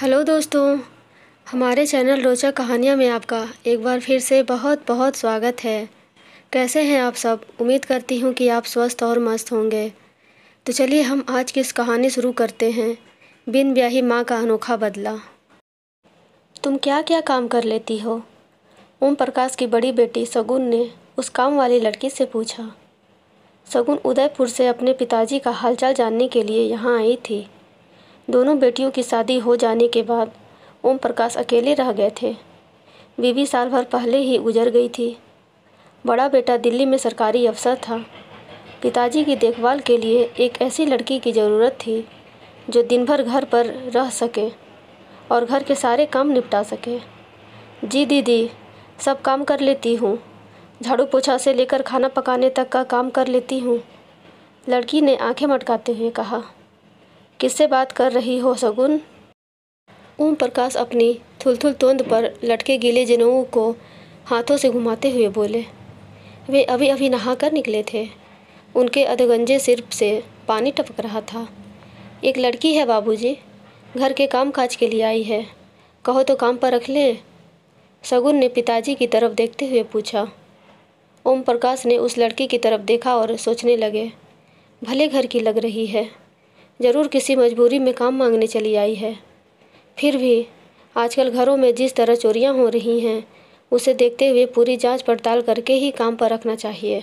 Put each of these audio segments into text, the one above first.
Hello दोस्तों हमारे channel रोचक कहानियाँ में आपका एक बार फिर से बहुत बहुत स्वागत है कैसे हैं आप सब उम्मीद करती हूँ कि आप स्वस्थ और मस्त होंगे तो चलिए हम आज की इस कहानी शुरू करते हैं बिन ब्याही माँ का अनोखा बदला तुम क्या क्या काम कर लेती हो ओम प्रकाश की बड़ी बेटी सगुन ने उस काम वाली लड़की से पूछा सगुन उदयपुर से अपने पिताजी का हालचाल जानने के लिए यहाँ आई थी दोनों बेटियों की शादी हो जाने के बाद ओम प्रकाश अकेले रह गए थे बीवी साल भर पहले ही गुजर गई थी बड़ा बेटा दिल्ली में सरकारी अफसर था पिताजी की देखभाल के लिए एक ऐसी लड़की की ज़रूरत थी जो दिन भर घर पर रह सके और घर के सारे काम निपटा सके जी दीदी सब काम कर लेती हूँ झाड़ू पोछा से लेकर खाना पकाने तक का काम कर लेती हूँ लड़की ने आंखें मटकाते हुए कहा किससे बात कर रही हो शगुन ओम प्रकाश अपनी थुलथुल तोंद पर लटके गीले जनेऊ को हाथों से घुमाते हुए बोले वे अभी अभी नहा कर निकले थे उनके अधगंजे सिर से पानी टपक रहा था एक लड़की है बाबूजी घर के काम काज के लिए आई है कहो तो काम पर रख ले शगुन ने पिताजी की तरफ देखते हुए पूछा ओम प्रकाश ने उस लड़की की तरफ देखा और सोचने लगे भले घर की लग रही है ज़रूर किसी मजबूरी में काम मांगने चली आई है फिर भी आजकल घरों में जिस तरह चोरियां हो रही हैं उसे देखते हुए पूरी जांच पड़ताल करके ही काम पर रखना चाहिए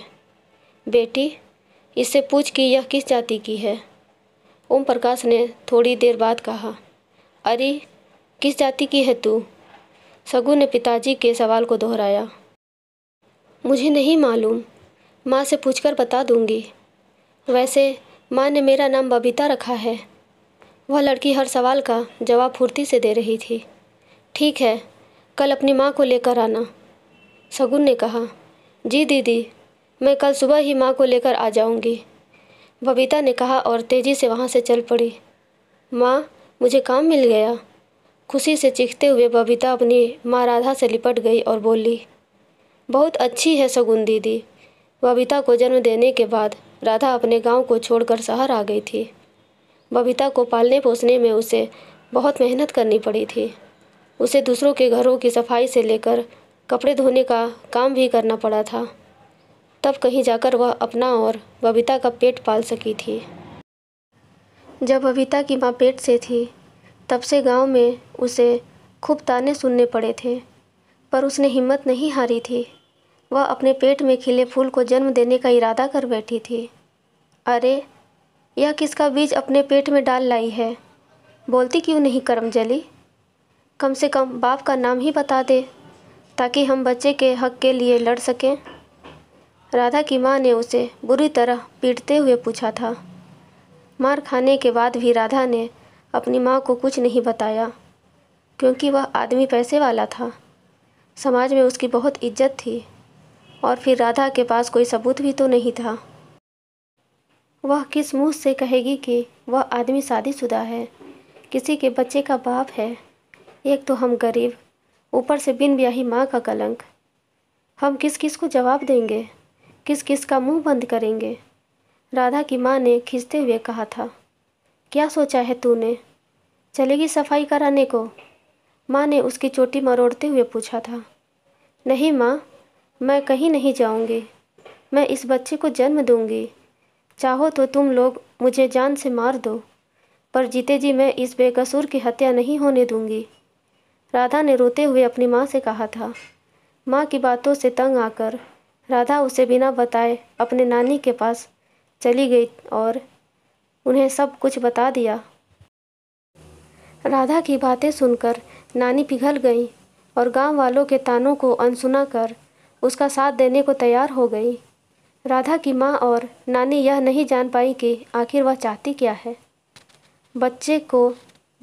बेटी इससे पूछ कि यह किस जाति की है ओम प्रकाश ने थोड़ी देर बाद कहा अरे किस जाति की है तू सगु ने पिताजी के सवाल को दोहराया मुझे नहीं मालूम माँ से पूछकर बता दूंगी वैसे माँ ने मेरा नाम बबीता रखा है वह लड़की हर सवाल का जवाब फुर्ती से दे रही थी ठीक है कल अपनी माँ को लेकर आना सगुन ने कहा जी दीदी मैं कल सुबह ही माँ को लेकर आ जाऊँगी बबीता ने कहा और तेज़ी से वहाँ से चल पड़ी माँ मुझे काम मिल गया खुशी से चीखते हुए बबीता अपनी माँ राधा से लिपट गई और बोली बहुत अच्छी है सगुन दीदी बबीता को जन्म देने के बाद राधा अपने गांव को छोड़कर शहर आ गई थी बबीता को पालने पोसने में उसे बहुत मेहनत करनी पड़ी थी उसे दूसरों के घरों की सफाई से लेकर कपड़े धोने का काम भी करना पड़ा था तब कहीं जाकर वह अपना और बबीता का पेट पाल सकी थी जब बबीता की माँ पेट से थी तब से गांव में उसे खूब ताने सुनने पड़े थे पर उसने हिम्मत नहीं हारी थी वह अपने पेट में खिले फूल को जन्म देने का इरादा कर बैठी थी अरे यह किसका बीज अपने पेट में डाल लाई है बोलती क्यों नहीं करमजली कम से कम बाप का नाम ही बता दे ताकि हम बच्चे के हक के लिए लड़ सकें राधा की माँ ने उसे बुरी तरह पीटते हुए पूछा था मार खाने के बाद भी राधा ने अपनी माँ को कुछ नहीं बताया क्योंकि वह आदमी पैसे वाला था समाज में उसकी बहुत इज्जत थी और फिर राधा के पास कोई सबूत भी तो नहीं था वह किस मुँह से कहेगी कि वह आदमी शादीशुदा है किसी के बच्चे का बाप है एक तो हम गरीब ऊपर से बिन ब्याही माँ का कलंक हम किस किस को जवाब देंगे किस किस का मुंह बंद करेंगे राधा की माँ ने खींचते हुए कहा था क्या सोचा है तूने चलेगी सफाई कराने को माँ ने उसकी चोटी मरोड़ते हुए पूछा था नहीं माँ मैं कहीं नहीं जाऊँगी मैं इस बच्चे को जन्म दूंगी चाहो तो तुम लोग मुझे जान से मार दो पर जीते जी मैं इस बेकसूर की हत्या नहीं होने दूँगी राधा ने रोते हुए अपनी माँ से कहा था माँ की बातों से तंग आकर राधा उसे बिना बताए अपने नानी के पास चली गई और उन्हें सब कुछ बता दिया राधा की बातें सुनकर नानी पिघल गई और गांव वालों के तानों को अनसुना कर उसका साथ देने को तैयार हो गई राधा की माँ और नानी यह नहीं जान पाई कि आखिर वह चाहती क्या है बच्चे को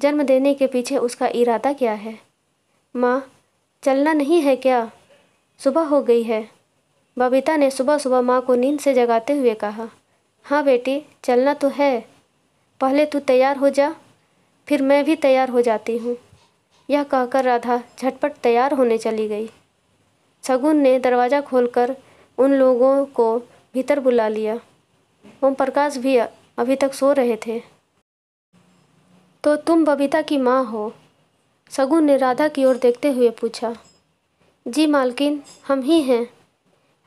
जन्म देने के पीछे उसका इरादा क्या है माँ चलना नहीं है क्या सुबह हो गई है बबीता ने सुबह सुबह माँ को नींद से जगाते हुए कहा हाँ बेटी चलना तो है पहले तू तैयार हो जा फिर मैं भी तैयार हो जाती हूँ यह कहकर राधा झटपट तैयार होने चली गई शगुन ने दरवाज़ा खोलकर उन लोगों को भीतर बुला लिया ओम प्रकाश भी अभी तक सो रहे थे तो तुम बबीता की माँ हो शगुन ने राधा की ओर देखते हुए पूछा जी मालकिन हम ही हैं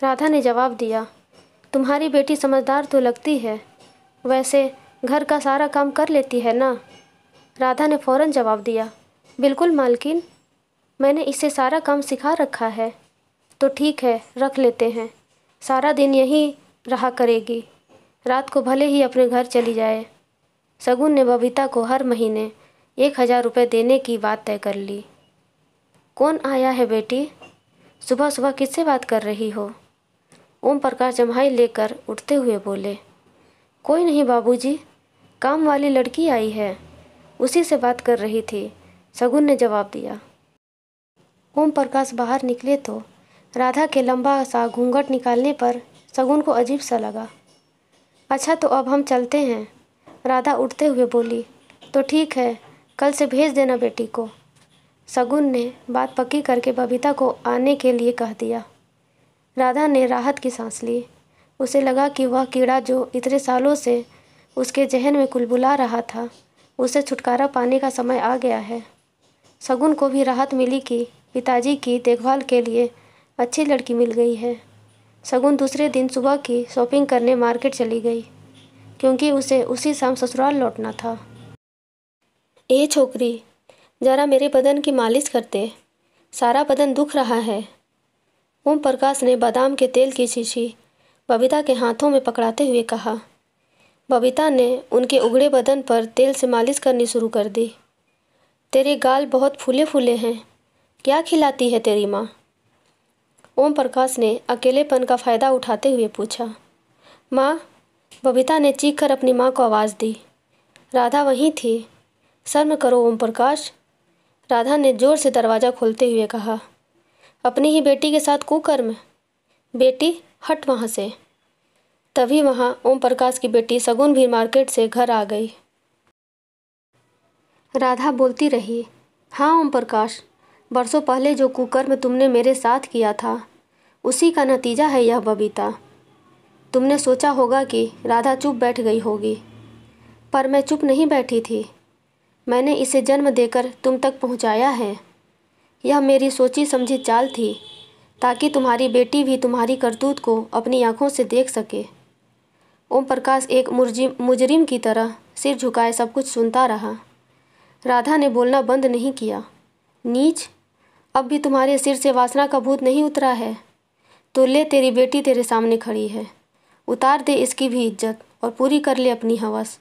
राधा ने जवाब दिया तुम्हारी बेटी समझदार तो लगती है वैसे घर का सारा काम कर लेती है ना राधा ने फौरन जवाब दिया बिल्कुल मालकिन मैंने इसे सारा काम सिखा रखा है तो ठीक है रख लेते हैं सारा दिन यहीं रहा करेगी रात को भले ही अपने घर चली जाए सगुन ने बबीता को हर महीने एक हज़ार रुपये देने की बात तय कर ली कौन आया है बेटी सुबह सुबह किससे बात कर रही हो ओम प्रकाश जम्हाई लेकर उठते हुए बोले कोई नहीं बाबूजी, काम वाली लड़की आई है उसी से बात कर रही थी सगुन ने जवाब दिया ओम प्रकाश बाहर निकले तो राधा के लंबा सा घूंघट निकालने पर शगुन को अजीब सा लगा अच्छा तो अब हम चलते हैं राधा उठते हुए बोली तो ठीक है कल से भेज देना बेटी को शगुन ने बात पक्की करके बबीता को आने के लिए कह दिया राधा ने राहत की सांस ली उसे लगा कि वह कीड़ा जो इतने सालों से उसके जहन में कुलबुला रहा था उसे छुटकारा पाने का समय आ गया है शगुन को भी राहत मिली कि पिताजी की देखभाल के लिए अच्छी लड़की मिल गई है शगुन दूसरे दिन सुबह की शॉपिंग करने मार्केट चली गई क्योंकि उसे उसी शाम ससुराल लौटना था ए छोकरी ज़रा मेरे बदन की मालिश करते सारा बदन दुख रहा है ओम प्रकाश ने बादाम के तेल की शीशी बबीता के हाथों में पकड़ाते हुए कहा बबीता ने उनके उगड़े बदन पर तेल से मालिश करनी शुरू कर दी तेरे गाल बहुत फूले फूले हैं क्या खिलाती है तेरी माँ ओम प्रकाश ने अकेलेपन का फ़ायदा उठाते हुए पूछा माँ बबीता ने चीख कर अपनी माँ को आवाज़ दी राधा वहीं थी शर्म करो ओम प्रकाश राधा ने ज़ोर से दरवाज़ा खोलते हुए कहा अपनी ही बेटी के साथ कुकर्म बेटी हट वहाँ से तभी वहाँ ओम प्रकाश की बेटी सगुन भी मार्केट से घर आ गई राधा बोलती रही हाँ ओम प्रकाश बरसों पहले जो कुकर्म तुमने मेरे साथ किया था उसी का नतीजा है यह बबीता तुमने सोचा होगा कि राधा चुप बैठ गई होगी पर मैं चुप नहीं बैठी थी मैंने इसे जन्म देकर तुम तक पहुंचाया है यह मेरी सोची समझी चाल थी ताकि तुम्हारी बेटी भी तुम्हारी करतूत को अपनी आँखों से देख सके ओम प्रकाश एक मुजरिम की तरह सिर झुकाए सब कुछ सुनता रहा राधा ने बोलना बंद नहीं किया नीच अब भी तुम्हारे सिर से वासना का भूत नहीं उतरा है तो ले तेरी बेटी तेरे सामने खड़ी है उतार दे इसकी भी इज्जत और पूरी कर ले अपनी हवस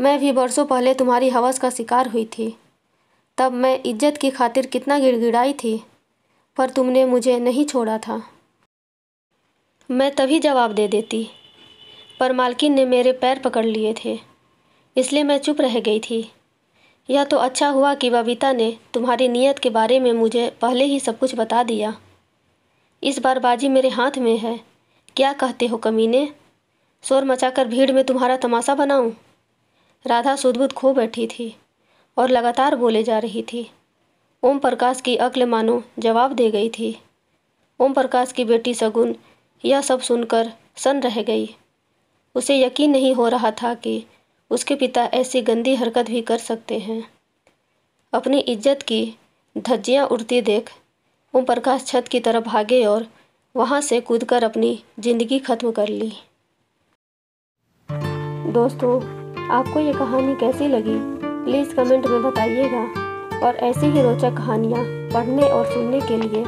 मैं भी बरसों पहले तुम्हारी हवस का शिकार हुई थी तब मैं इज्जत की खातिर कितना गिड़गिड़ाई थी पर तुमने मुझे नहीं छोड़ा था मैं तभी जवाब दे देती पर मालकिन ने मेरे पैर पकड़ लिए थे इसलिए मैं चुप रह गई थी यह तो अच्छा हुआ कि बबीता ने तुम्हारी नीयत के बारे में मुझे पहले ही सब कुछ बता दिया इस बार बाजी मेरे हाथ में है क्या कहते हो कमीने शोर मचाकर भीड़ में तुम्हारा तमाशा बनाऊं? राधा सुदबुद खो बैठी थी और लगातार बोले जा रही थी ओम प्रकाश की अक्ल मानो जवाब दे गई थी ओम प्रकाश की बेटी सगुन यह सब सुनकर सन रह गई उसे यकीन नहीं हो रहा था कि उसके पिता ऐसी गंदी हरकत भी कर सकते हैं अपनी इज्जत की धज्जियाँ उड़ती देख ओम प्रकाश छत की तरफ भागे और वहाँ से कूदकर अपनी ज़िंदगी ख़त्म कर ली दोस्तों आपको ये कहानी कैसी लगी प्लीज़ कमेंट में बताइएगा और ऐसी ही रोचक कहानियाँ पढ़ने और सुनने के लिए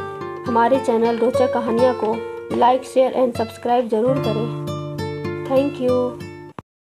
हमारे चैनल रोचक कहानियाँ को लाइक शेयर एंड सब्सक्राइब ज़रूर करें थैंक यू